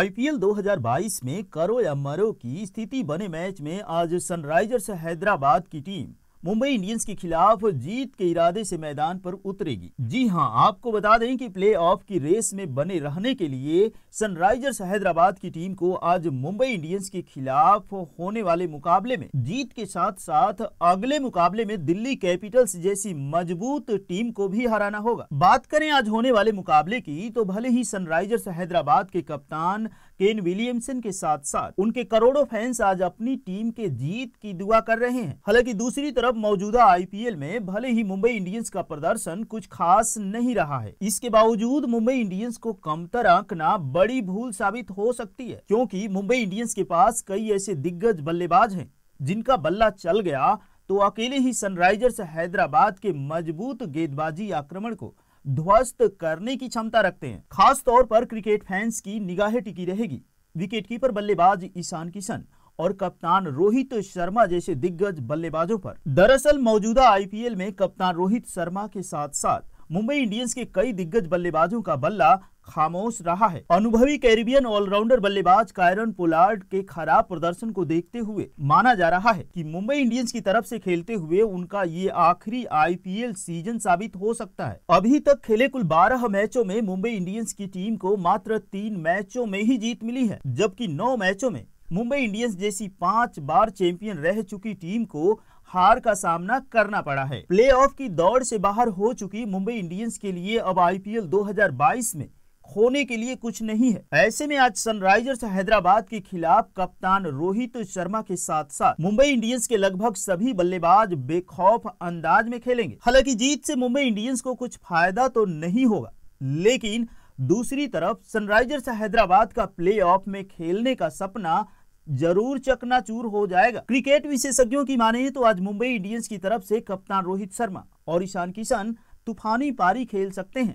IPL 2022 में करो या मरो की स्थिति बने मैच में आज सनराइजर्स हैदराबाद की टीम मुंबई इंडियंस के खिलाफ जीत के इरादे से मैदान पर उतरेगी जी हां आपको बता दें कि ऑफ की रेस में बने रहने के लिए सनराइजर्स हैदराबाद की टीम को आज मुंबई इंडियंस के खिलाफ होने वाले मुकाबले में जीत के साथ साथ अगले मुकाबले में दिल्ली कैपिटल्स जैसी मजबूत टीम को भी हराना होगा बात करें आज होने वाले मुकाबले की तो भले ही सनराइजर्स हैदराबाद के कप्तान केन विलियमसन के साथ साथ उनके करोड़ों फैंस आज अपनी टीम के जीत की दुआ कर रहे हैं हालांकि दूसरी तरफ तरफ मौजूदा आईपीएल में भले ही मुंबई इंडियंस का प्रदर्शन कुछ खास नहीं रहा है इसके बावजूद मुंबई इंडियंस को कमतर आंकना बड़ी भूल साबित हो सकती है क्योंकि मुंबई इंडियंस के पास कई ऐसे दिग्गज बल्लेबाज हैं जिनका बल्ला चल गया तो अकेले ही सनराइजर्स हैदराबाद के मजबूत गेंदबाजी आक्रमण को ध्वस्त करने की क्षमता रखते हैं खास तौर पर क्रिकेट फैंस की निगाहें टिकी रहेगी विकेटकीपर बल्लेबाज ईशान किशन और कप्तान रोहित शर्मा जैसे दिग्गज बल्लेबाजों पर दरअसल मौजूदा आईपीएल में कप्तान रोहित शर्मा के साथ साथ मुंबई इंडियंस के कई दिग्गज बल्लेबाजों का बल्ला खामोश रहा है अनुभवी कैरिबियन ऑलराउंडर बल्लेबाज कायरन पोलार्ड के खराब प्रदर्शन को देखते हुए माना जा रहा है कि मुंबई इंडियंस की तरफ से खेलते हुए उनका ये आखिरी आईपीएल सीजन साबित हो सकता है अभी तक खेले कुल 12 मैचों में मुंबई इंडियंस की टीम को मात्र तीन मैचों में ही जीत मिली है जबकि नौ मैचों में मुंबई इंडियंस जैसी पांच बार चैंपियन रह चुकी टीम को हार का सामना करना पड़ा है प्लेऑफ की दौड़ से बाहर हो चुकी मुंबई इंडियंस के लिए अब आईपीएल 2022 में खोने के लिए कुछ नहीं है ऐसे में आज सनराइजर्स हैदराबाद के खिलाफ कप्तान रोहित शर्मा के साथ साथ मुंबई इंडियंस के लगभग सभी बल्लेबाज बेखौफ अंदाज में खेलेंगे हालांकि जीत से मुंबई इंडियंस को कुछ फायदा तो नहीं होगा लेकिन दूसरी तरफ सनराइजर्स हैदराबाद का प्लेऑफ में खेलने का सपना जरूर चकनाचूर हो जाएगा क्रिकेट विशेषज्ञों की माने तो आज मुंबई इंडियंस की तरफ से कप्तान रोहित शर्मा और ईशान किशन तूफानी पारी खेल सकते हैं